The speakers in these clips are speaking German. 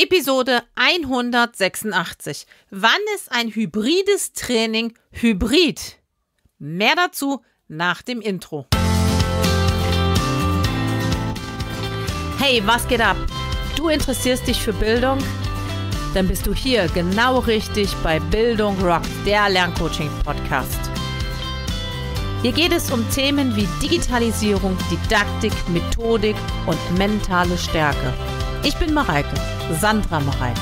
Episode 186. Wann ist ein hybrides Training hybrid? Mehr dazu nach dem Intro. Hey, was geht ab? Du interessierst dich für Bildung? Dann bist du hier genau richtig bei Bildung Rock, der Lerncoaching-Podcast. Hier geht es um Themen wie Digitalisierung, Didaktik, Methodik und mentale Stärke. Ich bin Mareike, Sandra Mareike,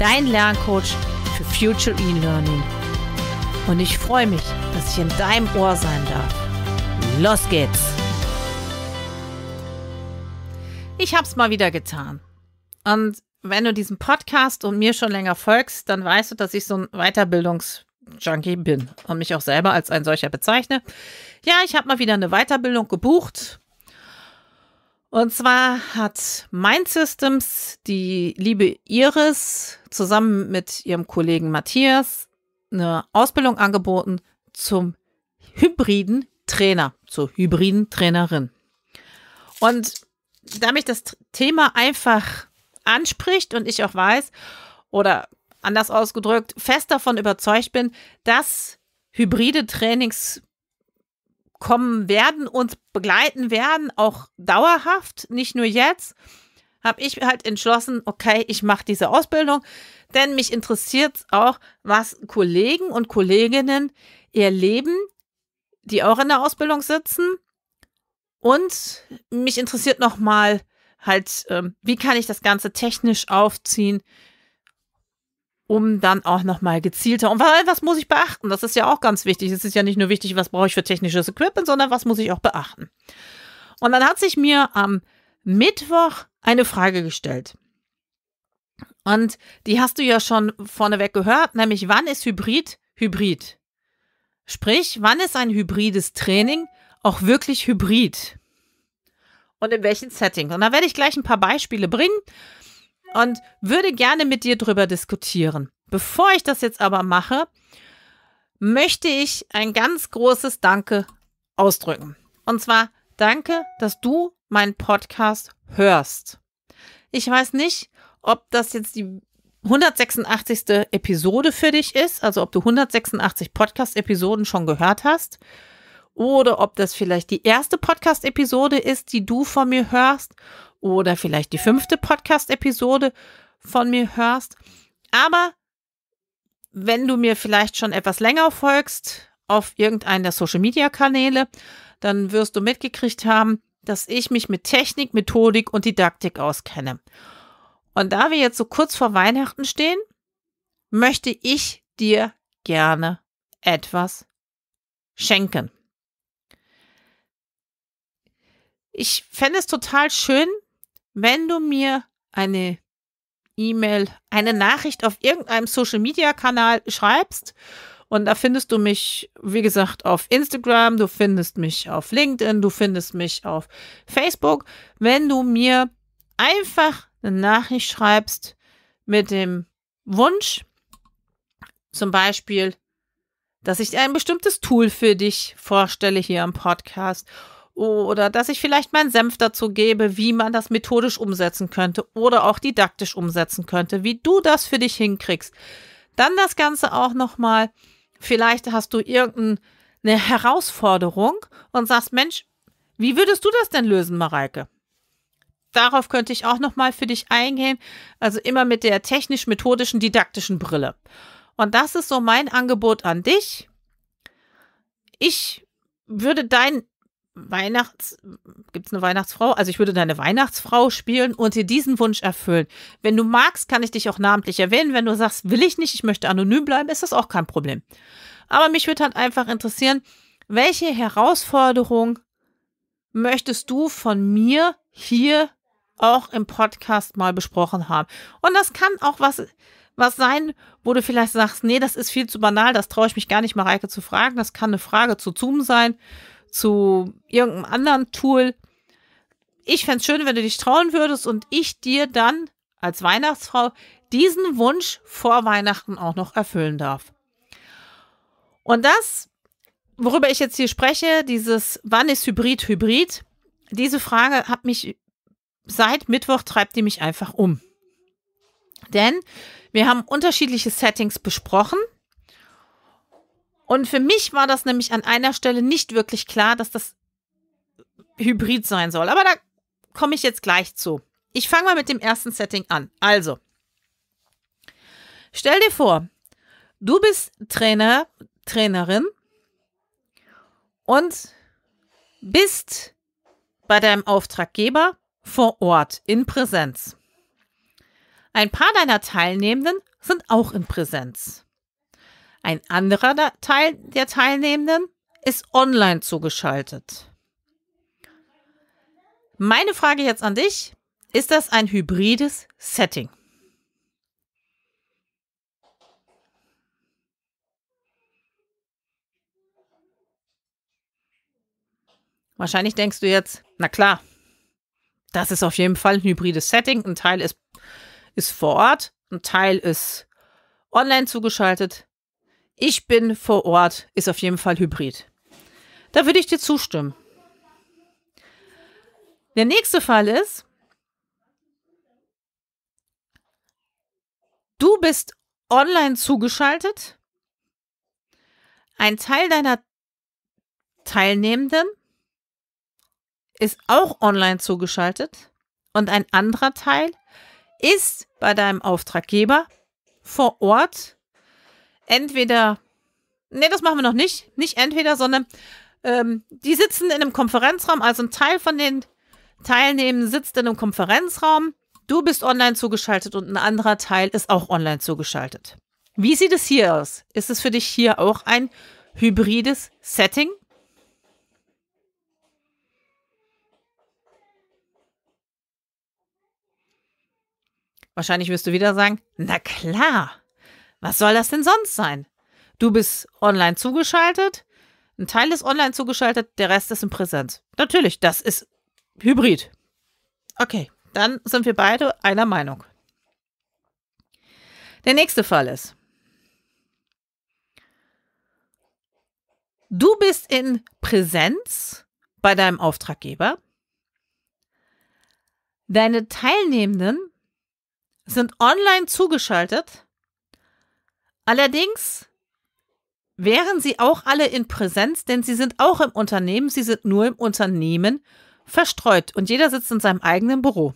dein Lerncoach für Future E-Learning. Und ich freue mich, dass ich in deinem Ohr sein darf. Los geht's! Ich hab's mal wieder getan. Und wenn du diesem Podcast und mir schon länger folgst, dann weißt du, dass ich so ein Weiterbildungs-Junkie bin und mich auch selber als ein solcher bezeichne. Ja, ich habe mal wieder eine Weiterbildung gebucht und zwar hat Mind Systems die liebe Iris zusammen mit ihrem Kollegen Matthias eine Ausbildung angeboten zum hybriden Trainer, zur hybriden Trainerin. Und da mich das Thema einfach anspricht und ich auch weiß, oder anders ausgedrückt, fest davon überzeugt bin, dass hybride Trainings kommen werden, und begleiten werden, auch dauerhaft, nicht nur jetzt, habe ich halt entschlossen, okay, ich mache diese Ausbildung, denn mich interessiert auch, was Kollegen und Kolleginnen erleben, die auch in der Ausbildung sitzen, und mich interessiert nochmal halt, ähm, wie kann ich das Ganze technisch aufziehen, um dann auch nochmal gezielter. Und was muss ich beachten? Das ist ja auch ganz wichtig. Es ist ja nicht nur wichtig, was brauche ich für technisches Equipment, sondern was muss ich auch beachten. Und dann hat sich mir am Mittwoch eine Frage gestellt. Und die hast du ja schon vorneweg gehört, nämlich wann ist Hybrid Hybrid? Sprich, wann ist ein hybrides Training auch wirklich hybrid? Und in welchen Settings? Und da werde ich gleich ein paar Beispiele bringen und würde gerne mit dir drüber diskutieren. Bevor ich das jetzt aber mache, möchte ich ein ganz großes Danke ausdrücken. Und zwar danke, dass du meinen Podcast hörst. Ich weiß nicht, ob das jetzt die 186. Episode für dich ist, also ob du 186 Podcast-Episoden schon gehört hast oder ob das vielleicht die erste Podcast-Episode ist, die du von mir hörst oder vielleicht die fünfte Podcast-Episode von mir hörst. Aber wenn du mir vielleicht schon etwas länger folgst auf irgendeinen der Social-Media-Kanäle, dann wirst du mitgekriegt haben, dass ich mich mit Technik, Methodik und Didaktik auskenne. Und da wir jetzt so kurz vor Weihnachten stehen, möchte ich dir gerne etwas schenken. ich fände es total schön, wenn du mir eine E-Mail, eine Nachricht auf irgendeinem Social-Media-Kanal schreibst. Und da findest du mich, wie gesagt, auf Instagram, du findest mich auf LinkedIn, du findest mich auf Facebook. Wenn du mir einfach eine Nachricht schreibst mit dem Wunsch, zum Beispiel, dass ich ein bestimmtes Tool für dich vorstelle hier am Podcast oder dass ich vielleicht meinen Senf dazu gebe, wie man das methodisch umsetzen könnte oder auch didaktisch umsetzen könnte, wie du das für dich hinkriegst. Dann das Ganze auch nochmal, vielleicht hast du irgendeine Herausforderung und sagst, Mensch, wie würdest du das denn lösen, Mareike? Darauf könnte ich auch nochmal für dich eingehen, also immer mit der technisch-methodischen, didaktischen Brille. Und das ist so mein Angebot an dich. Ich würde dein Weihnachts, gibt es eine Weihnachtsfrau? Also ich würde deine Weihnachtsfrau spielen und dir diesen Wunsch erfüllen. Wenn du magst, kann ich dich auch namentlich erwähnen. Wenn du sagst, will ich nicht, ich möchte anonym bleiben, ist das auch kein Problem. Aber mich würde halt einfach interessieren, welche Herausforderung möchtest du von mir hier auch im Podcast mal besprochen haben? Und das kann auch was, was sein, wo du vielleicht sagst, nee, das ist viel zu banal, das traue ich mich gar nicht, Mareike zu fragen. Das kann eine Frage zu Zoom sein zu irgendeinem anderen Tool. Ich fände es schön, wenn du dich trauen würdest und ich dir dann als Weihnachtsfrau diesen Wunsch vor Weihnachten auch noch erfüllen darf. Und das, worüber ich jetzt hier spreche, dieses Wann ist Hybrid Hybrid, diese Frage hat mich seit Mittwoch treibt die mich einfach um. Denn wir haben unterschiedliche Settings besprochen und für mich war das nämlich an einer Stelle nicht wirklich klar, dass das Hybrid sein soll. Aber da komme ich jetzt gleich zu. Ich fange mal mit dem ersten Setting an. Also, stell dir vor, du bist Trainer, Trainerin und bist bei deinem Auftraggeber vor Ort in Präsenz. Ein paar deiner Teilnehmenden sind auch in Präsenz. Ein anderer Teil der Teilnehmenden ist online zugeschaltet. Meine Frage jetzt an dich, ist das ein hybrides Setting? Wahrscheinlich denkst du jetzt, na klar, das ist auf jeden Fall ein hybrides Setting. Ein Teil ist, ist vor Ort, ein Teil ist online zugeschaltet, ich bin vor Ort ist auf jeden Fall Hybrid. Da würde ich dir zustimmen. Der nächste Fall ist, du bist online zugeschaltet. Ein Teil deiner Teilnehmenden ist auch online zugeschaltet und ein anderer Teil ist bei deinem Auftraggeber vor Ort entweder, nee, das machen wir noch nicht, nicht entweder, sondern ähm, die sitzen in einem Konferenzraum, also ein Teil von den Teilnehmern sitzt in einem Konferenzraum. Du bist online zugeschaltet und ein anderer Teil ist auch online zugeschaltet. Wie sieht es hier aus? Ist es für dich hier auch ein hybrides Setting? Wahrscheinlich wirst du wieder sagen, na klar. Was soll das denn sonst sein? Du bist online zugeschaltet, ein Teil ist online zugeschaltet, der Rest ist in Präsenz. Natürlich, das ist Hybrid. Okay, dann sind wir beide einer Meinung. Der nächste Fall ist, du bist in Präsenz bei deinem Auftraggeber. Deine Teilnehmenden sind online zugeschaltet Allerdings wären sie auch alle in Präsenz, denn sie sind auch im Unternehmen, sie sind nur im Unternehmen verstreut und jeder sitzt in seinem eigenen Büro.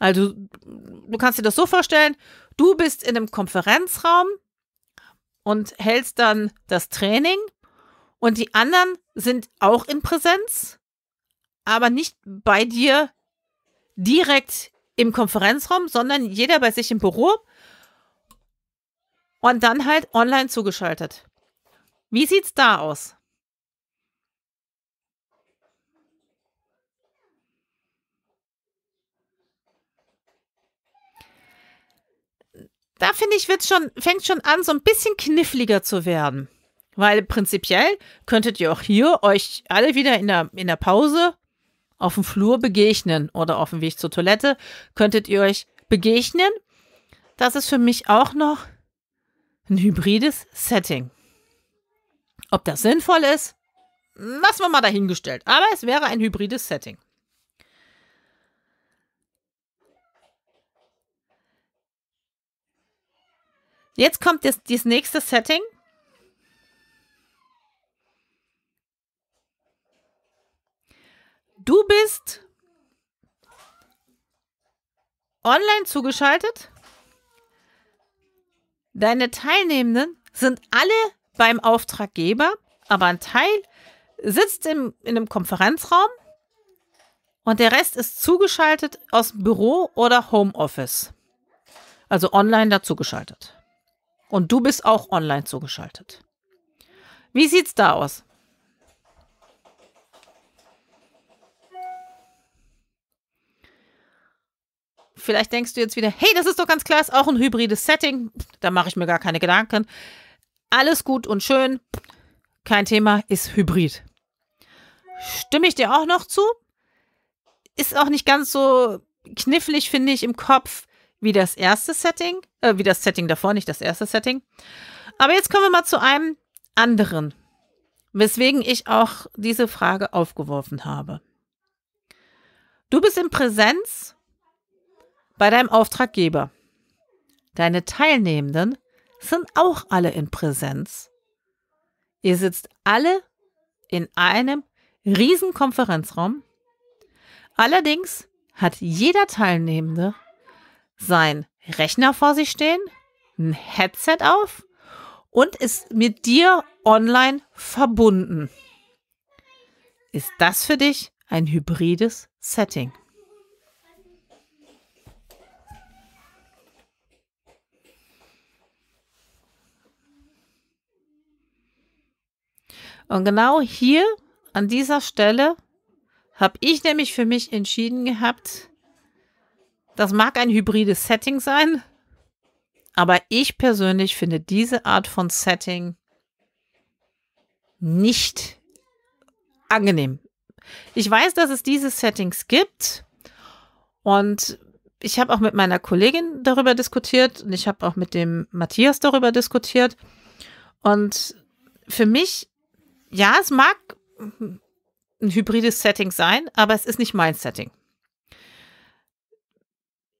Also du kannst dir das so vorstellen, du bist in einem Konferenzraum und hältst dann das Training und die anderen sind auch in Präsenz, aber nicht bei dir direkt im Konferenzraum, sondern jeder bei sich im Büro und dann halt online zugeschaltet. Wie sieht's da aus? Da finde ich, wird's schon, fängt schon an, so ein bisschen kniffliger zu werden. Weil prinzipiell könntet ihr auch hier euch alle wieder in der, in der Pause auf dem Flur begegnen oder auf dem Weg zur Toilette könntet ihr euch begegnen. Das ist für mich auch noch ein hybrides Setting. Ob das sinnvoll ist, lassen wir mal dahingestellt. Aber es wäre ein hybrides Setting. Jetzt kommt das, das nächste Setting. Du bist online zugeschaltet Deine Teilnehmenden sind alle beim Auftraggeber, aber ein Teil sitzt im, in einem Konferenzraum und der Rest ist zugeschaltet aus Büro oder Homeoffice. Also online dazugeschaltet. Und du bist auch online zugeschaltet. Wie sieht's da aus? Vielleicht denkst du jetzt wieder, hey, das ist doch ganz klar, ist auch ein hybrides Setting, da mache ich mir gar keine Gedanken. Alles gut und schön, kein Thema, ist hybrid. Stimme ich dir auch noch zu? Ist auch nicht ganz so knifflig, finde ich, im Kopf wie das erste Setting, äh, wie das Setting davor, nicht das erste Setting. Aber jetzt kommen wir mal zu einem anderen, weswegen ich auch diese Frage aufgeworfen habe. Du bist in Präsenz bei deinem Auftraggeber. Deine Teilnehmenden sind auch alle in Präsenz. Ihr sitzt alle in einem riesen Konferenzraum. Allerdings hat jeder Teilnehmende sein Rechner vor sich stehen, ein Headset auf und ist mit dir online verbunden. Ist das für dich ein hybrides Setting? Und genau hier, an dieser Stelle, habe ich nämlich für mich entschieden gehabt, das mag ein hybrides Setting sein, aber ich persönlich finde diese Art von Setting nicht angenehm. Ich weiß, dass es diese Settings gibt und ich habe auch mit meiner Kollegin darüber diskutiert und ich habe auch mit dem Matthias darüber diskutiert. Und für mich ja, es mag ein hybrides Setting sein, aber es ist nicht mein Setting.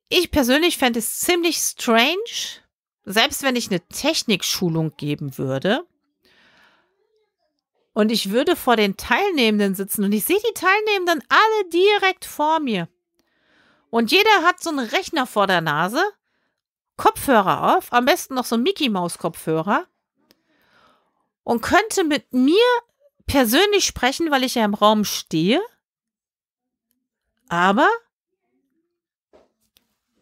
Ich persönlich fände es ziemlich strange, selbst wenn ich eine Technikschulung geben würde. Und ich würde vor den Teilnehmenden sitzen und ich sehe die Teilnehmenden alle direkt vor mir. Und jeder hat so einen Rechner vor der Nase, Kopfhörer auf, am besten noch so einen Mickey Maus Kopfhörer und könnte mit mir persönlich sprechen, weil ich ja im Raum stehe. Aber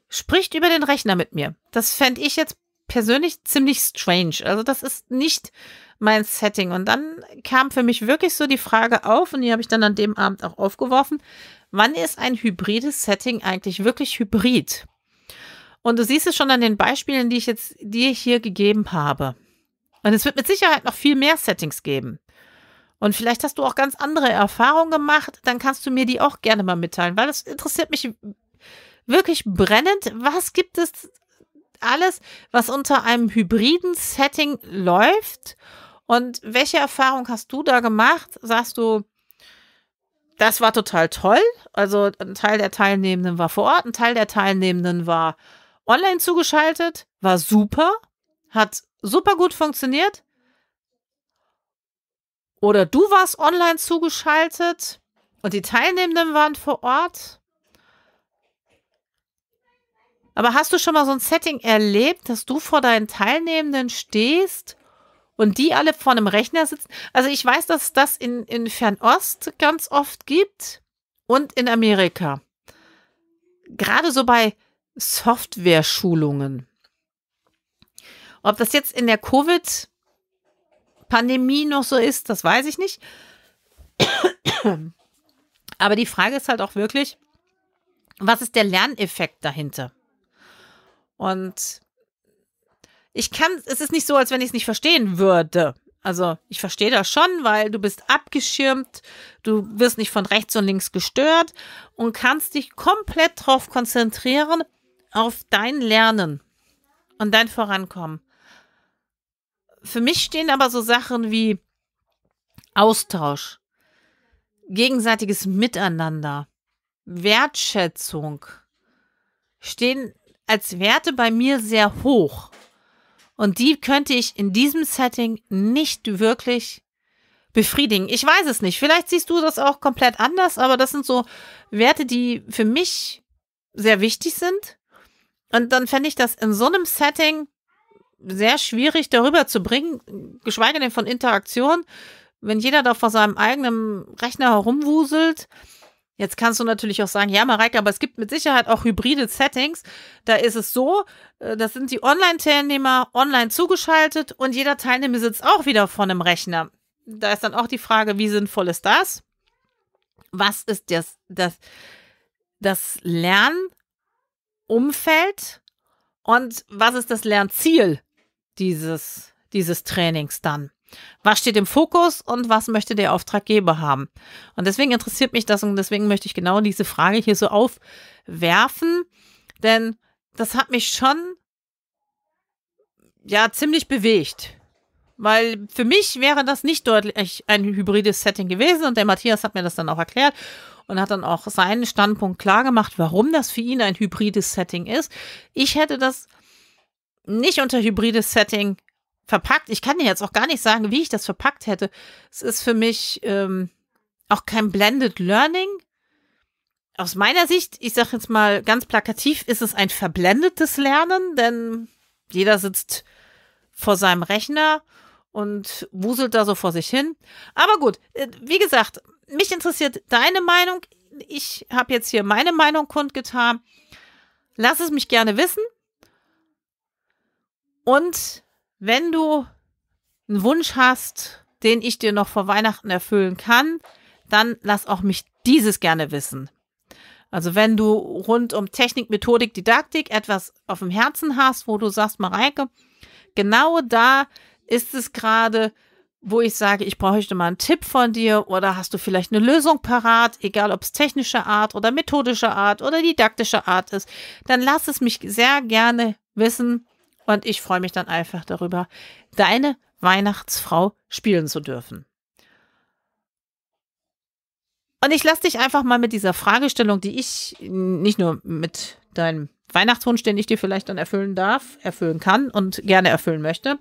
spricht über den Rechner mit mir. Das fände ich jetzt persönlich ziemlich strange. Also das ist nicht mein Setting. Und dann kam für mich wirklich so die Frage auf, und die habe ich dann an dem Abend auch aufgeworfen, wann ist ein hybrides Setting eigentlich wirklich hybrid? Und du siehst es schon an den Beispielen, die ich jetzt dir hier gegeben habe. Und es wird mit Sicherheit noch viel mehr Settings geben. Und vielleicht hast du auch ganz andere Erfahrungen gemacht, dann kannst du mir die auch gerne mal mitteilen, weil das interessiert mich wirklich brennend. Was gibt es alles, was unter einem hybriden Setting läuft? Und welche Erfahrung hast du da gemacht? Sagst du, das war total toll. Also ein Teil der Teilnehmenden war vor Ort, ein Teil der Teilnehmenden war online zugeschaltet, war super, hat super gut funktioniert. Oder du warst online zugeschaltet und die Teilnehmenden waren vor Ort. Aber hast du schon mal so ein Setting erlebt, dass du vor deinen Teilnehmenden stehst und die alle vor einem Rechner sitzen? Also ich weiß, dass das in, in Fernost ganz oft gibt und in Amerika. Gerade so bei Software-Schulungen. Ob das jetzt in der Covid-Pandemie noch so ist, das weiß ich nicht. Aber die Frage ist halt auch wirklich, was ist der Lerneffekt dahinter? Und ich kann, es ist nicht so, als wenn ich es nicht verstehen würde. Also ich verstehe das schon, weil du bist abgeschirmt, du wirst nicht von rechts und links gestört und kannst dich komplett darauf konzentrieren, auf dein Lernen und dein Vorankommen für mich stehen aber so Sachen wie Austausch, gegenseitiges Miteinander, Wertschätzung stehen als Werte bei mir sehr hoch. Und die könnte ich in diesem Setting nicht wirklich befriedigen. Ich weiß es nicht. Vielleicht siehst du das auch komplett anders, aber das sind so Werte, die für mich sehr wichtig sind. Und dann fände ich das in so einem Setting sehr schwierig darüber zu bringen, geschweige denn von Interaktion, wenn jeder da vor seinem eigenen Rechner herumwuselt. Jetzt kannst du natürlich auch sagen, ja, Mareike, aber es gibt mit Sicherheit auch hybride Settings. Da ist es so, äh, das sind die Online-Teilnehmer online zugeschaltet und jeder Teilnehmer sitzt auch wieder vor einem Rechner. Da ist dann auch die Frage, wie sinnvoll ist das? Was ist das, das, das Lernumfeld und was ist das Lernziel? dieses, dieses Trainings dann? Was steht im Fokus und was möchte der Auftraggeber haben? Und deswegen interessiert mich das und deswegen möchte ich genau diese Frage hier so aufwerfen, denn das hat mich schon ja ziemlich bewegt. Weil für mich wäre das nicht deutlich ein hybrides Setting gewesen und der Matthias hat mir das dann auch erklärt und hat dann auch seinen Standpunkt klar gemacht, warum das für ihn ein hybrides Setting ist. Ich hätte das nicht unter hybrides Setting verpackt. Ich kann dir jetzt auch gar nicht sagen, wie ich das verpackt hätte. Es ist für mich ähm, auch kein Blended Learning. Aus meiner Sicht, ich sage jetzt mal ganz plakativ, ist es ein verblendetes Lernen, denn jeder sitzt vor seinem Rechner und wuselt da so vor sich hin. Aber gut, äh, wie gesagt, mich interessiert deine Meinung. Ich habe jetzt hier meine Meinung kundgetan. Lass es mich gerne wissen. Und wenn du einen Wunsch hast, den ich dir noch vor Weihnachten erfüllen kann, dann lass auch mich dieses gerne wissen. Also wenn du rund um Technik, Methodik, Didaktik etwas auf dem Herzen hast, wo du sagst, Mareike, genau da ist es gerade, wo ich sage, ich bräuchte mal einen Tipp von dir oder hast du vielleicht eine Lösung parat, egal ob es technische Art oder methodische Art oder didaktische Art ist, dann lass es mich sehr gerne wissen. Und ich freue mich dann einfach darüber, deine Weihnachtsfrau spielen zu dürfen. Und ich lasse dich einfach mal mit dieser Fragestellung, die ich nicht nur mit deinem Weihnachtswunsch, den ich dir vielleicht dann erfüllen darf, erfüllen kann und gerne erfüllen möchte,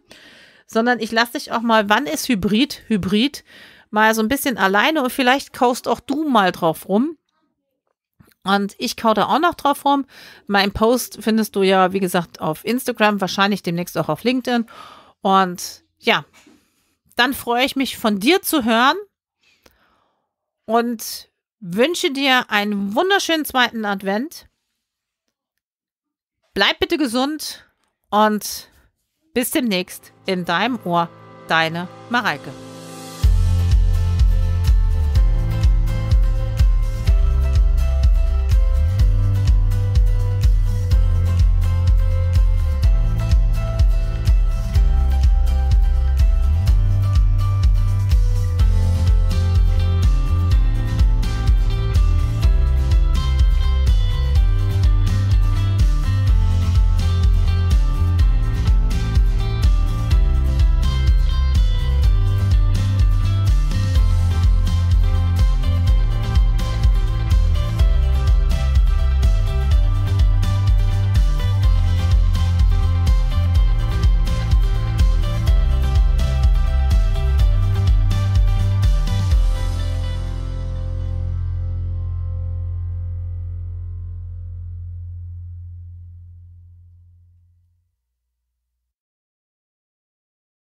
sondern ich lasse dich auch mal, wann ist Hybrid, Hybrid, mal so ein bisschen alleine und vielleicht kaust auch du mal drauf rum, und ich kau da auch noch drauf rum. Mein Post findest du ja, wie gesagt, auf Instagram, wahrscheinlich demnächst auch auf LinkedIn. Und ja, dann freue ich mich von dir zu hören und wünsche dir einen wunderschönen zweiten Advent. Bleib bitte gesund und bis demnächst in deinem Ohr, deine Mareike.